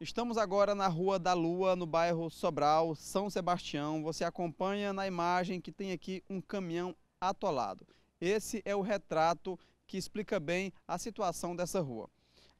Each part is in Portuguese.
Estamos agora na Rua da Lua, no bairro Sobral, São Sebastião. Você acompanha na imagem que tem aqui um caminhão atolado. Esse é o retrato que explica bem a situação dessa rua.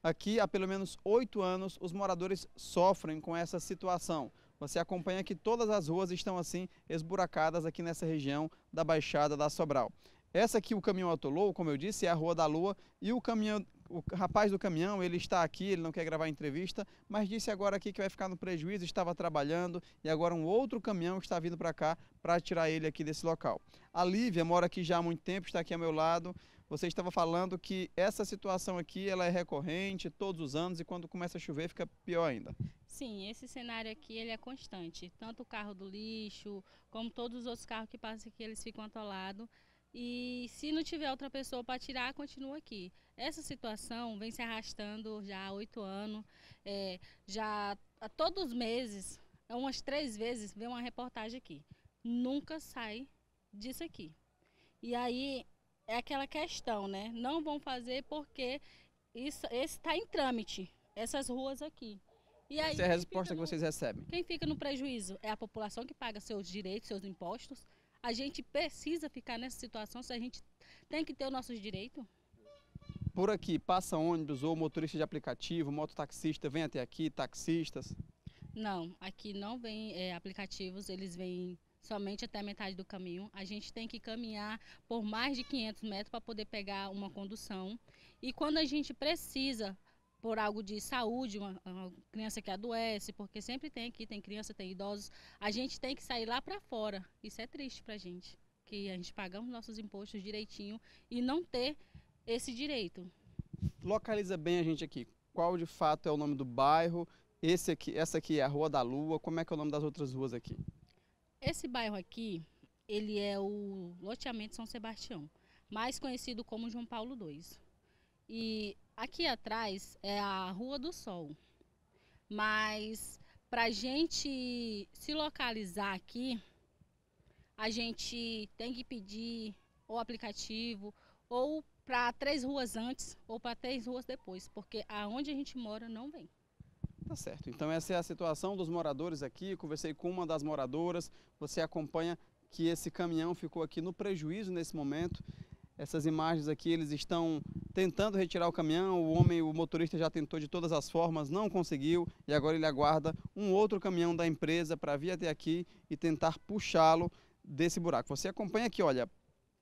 Aqui, há pelo menos oito anos, os moradores sofrem com essa situação. Você acompanha que todas as ruas estão assim, esburacadas aqui nessa região da Baixada da Sobral. Essa aqui, o caminhão atolou, como eu disse, é a Rua da Lua e o caminhão, o rapaz do caminhão, ele está aqui, ele não quer gravar entrevista, mas disse agora aqui que vai ficar no prejuízo, estava trabalhando e agora um outro caminhão está vindo para cá para tirar ele aqui desse local. A Lívia mora aqui já há muito tempo, está aqui ao meu lado. Você estava falando que essa situação aqui ela é recorrente todos os anos e quando começa a chover fica pior ainda. Sim, esse cenário aqui ele é constante. Tanto o carro do lixo, como todos os outros carros que passam aqui, eles ficam atolados. E se não tiver outra pessoa para tirar, continua aqui. Essa situação vem se arrastando já há oito anos, é, já a todos os meses, é umas três vezes, vem uma reportagem aqui. Nunca sai disso aqui. E aí é aquela questão, né? Não vão fazer porque isso está em trâmite, essas ruas aqui. E aí, Essa é a resposta no, que vocês recebem. Quem fica no prejuízo é a população que paga seus direitos, seus impostos a gente precisa ficar nessa situação se a gente tem que ter os nossos direitos. Por aqui, passa ônibus ou motorista de aplicativo, mototaxista, vem até aqui, taxistas? Não, aqui não vem é, aplicativos, eles vêm somente até a metade do caminho. A gente tem que caminhar por mais de 500 metros para poder pegar uma condução. E quando a gente precisa por algo de saúde, uma, uma, criança que adoece, porque sempre tem aqui, tem criança, tem idosos. A gente tem que sair lá para fora. Isso é triste para a gente, que a gente pagamos nossos impostos direitinho e não ter esse direito. Localiza bem a gente aqui. Qual de fato é o nome do bairro? Esse aqui, essa aqui é a Rua da Lua. Como é que é o nome das outras ruas aqui? Esse bairro aqui, ele é o loteamento São Sebastião, mais conhecido como João Paulo II. E aqui atrás é a Rua do Sol. Mas para gente se localizar aqui, a gente tem que pedir o aplicativo ou para três ruas antes ou para três ruas depois, porque aonde a gente mora não vem. Tá certo. Então essa é a situação dos moradores aqui. conversei com uma das moradoras. Você acompanha que esse caminhão ficou aqui no prejuízo nesse momento. Essas imagens aqui, eles estão tentando retirar o caminhão, o homem, o motorista já tentou de todas as formas, não conseguiu e agora ele aguarda um outro caminhão da empresa para vir até aqui e tentar puxá-lo desse buraco. Você acompanha aqui, olha,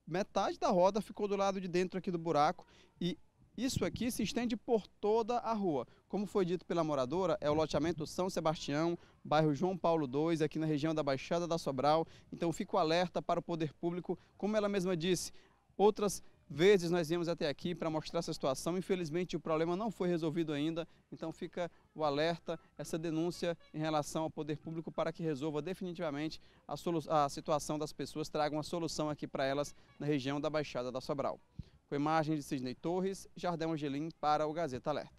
metade da roda ficou do lado de dentro aqui do buraco e isso aqui se estende por toda a rua. Como foi dito pela moradora, é o loteamento São Sebastião, bairro João Paulo II, aqui na região da Baixada da Sobral. Então fico alerta para o poder público, como ela mesma disse, outras vezes nós viemos até aqui para mostrar essa situação. Infelizmente, o problema não foi resolvido ainda, então fica o alerta, essa denúncia em relação ao poder público para que resolva definitivamente a, a situação das pessoas, traga uma solução aqui para elas na região da Baixada da Sobral. Com imagem de Sidney Torres, Jardel Angelim para o Gazeta Alerta.